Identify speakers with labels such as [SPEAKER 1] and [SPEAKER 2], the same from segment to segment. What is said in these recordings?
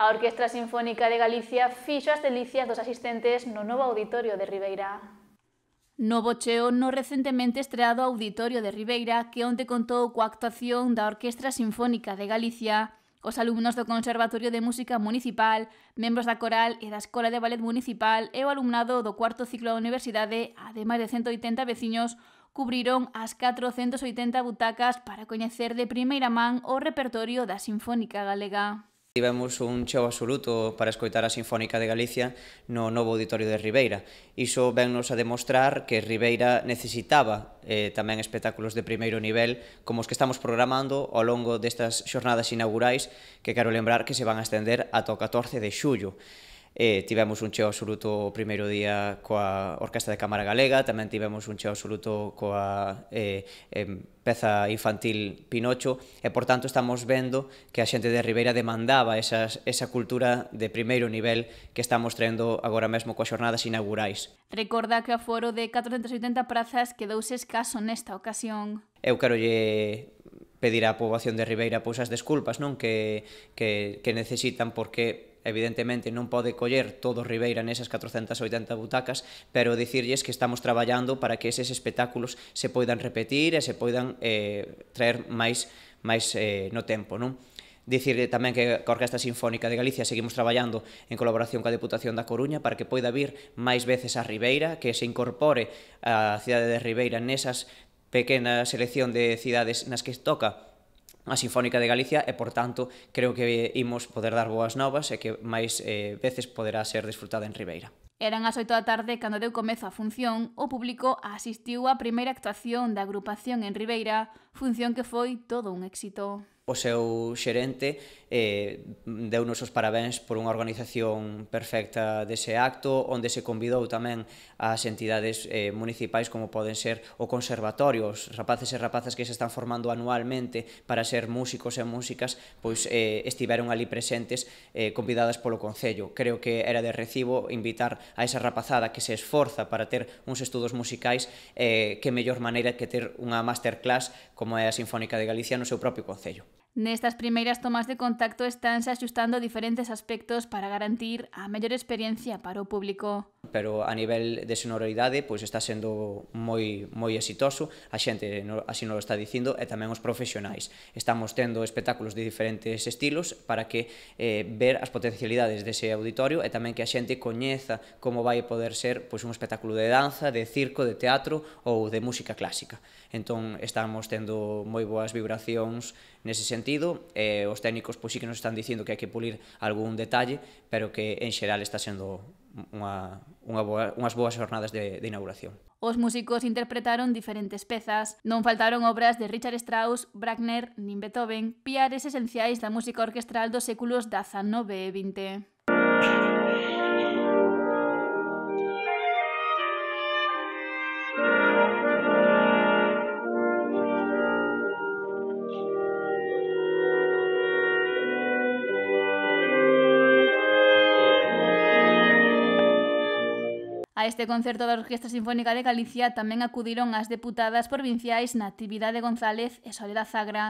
[SPEAKER 1] A Orquestra Sinfónica de Galicia fixo as delicias dos asistentes no novo auditorio de Ribeira. Novo cheo no recentemente estreado Auditorio de Ribeira que onte contou coa actuación da Orquestra Sinfónica de Galicia, os alumnos do Conservatorio de Música Municipal, membros da Coral e da Escola de Ballet Municipal e o alumnado do cuarto ciclo da Universidade, ademais de 180 veciños, cubriron as 480 butacas para coñecer de primeira man o repertorio da Sinfónica Galega.
[SPEAKER 2] Tivemos un cheo absoluto para escoitar a Sinfónica de Galicia no novo auditorio de Ribeira. Iso vennos a demostrar que Ribeira necesitaba eh, tamén espectáculos de primeiro nivel como os que estamos programando ao longo destas xornadas inaugurais que quero lembrar que se van a estender ata o 14 de xullo. Eh, tivemos un cheo absoluto o primeiro día coa Orquesta de Cámara Galega, tamén tivemos un cheo absoluto coa eh, eh, peza infantil Pinocho, e por tanto estamos vendo que a xente de Ribeira demandaba esas, esa cultura de primeiro nivel que estamos traendo agora mesmo coas xornadas inaugurais.
[SPEAKER 1] Recorda que o foro de 480 prazas quedouse escaso nesta ocasión.
[SPEAKER 2] Eu quero lle pedir á poboación de Ribeira pois as desculpas non que, que, que necesitan porque evidentemente non pode coller todo Ribeira nesas 480 butacas, pero dicirlles que estamos traballando para que eses espectáculos se poidan repetir e se poidan eh, traer máis máis eh, no tempo, non? Dicir tamén que a Orquesta Sinfónica de Galicia seguimos traballando en colaboración coa Deputación da Coruña para que poida vir máis veces a Ribeira, que se incorpore a cidade de Ribeira nesas pequena selección de cidades nas que toca a Sinfónica de Galicia e, por tanto, creo que imos poder dar boas novas e que máis eh, veces poderá ser desfrutada en Ribeira.
[SPEAKER 1] Eran as 8 da tarde cando deu comezo a función, o público asistiu á primeira actuación da agrupación en Ribeira, función que foi todo un éxito
[SPEAKER 2] o seu xerente eh, deu nos os parabéns por unha organización perfecta dese acto, onde se convidou tamén as entidades eh, municipais como poden ser o conservatorio, os rapaces e rapazas que se están formando anualmente para ser músicos e músicas, pois eh, estiveron ali presentes eh, convidadas polo Concello. Creo que era de recibo invitar a esa rapazada que se esforza para ter uns estudos musicais eh, que mellor maneira que ter unha masterclass como é a Sinfónica de Galicia no seu propio Concello.
[SPEAKER 1] Nestas primeiras tomas de contacto estánse axustando diferentes aspectos para garantir a mellor experiencia para o público.
[SPEAKER 2] Pero a nivel de sonoridade pois está sendo moi moi exitoso, a xente así non está dicindo e tamén os profesionais. Estamos tendo espectáculos de diferentes estilos para que eh, ver as potencialidades dese auditorio e tamén que a xente coñeza como vai poder ser pois un espectáculo de danza, de circo, de teatro ou de música clásica. Entón estamos tendo moi boas vibracións nese sentido, eh, os técnicos pois sí que nos están dicindo que hai que pulir algún detalle, pero que en xeral está sendo unha, unha boa, unhas boas jornadas de, de inauguración.
[SPEAKER 1] Os músicos interpretaron diferentes pezas, non faltaron obras de Richard Strauss, Bragner, nin Beethoven, piares esenciais da música orquestral dos séculos XIX e XX. A este concerto da Orquesta Sinfónica de Galicia tamén acudiron as deputadas provinciais Natividade González e Soledad Zagra,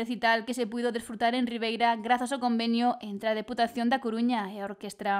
[SPEAKER 1] recital que se puido desfrutar en Ribeira grazas ao convenio entre a Deputación da Coruña e a Orquestra.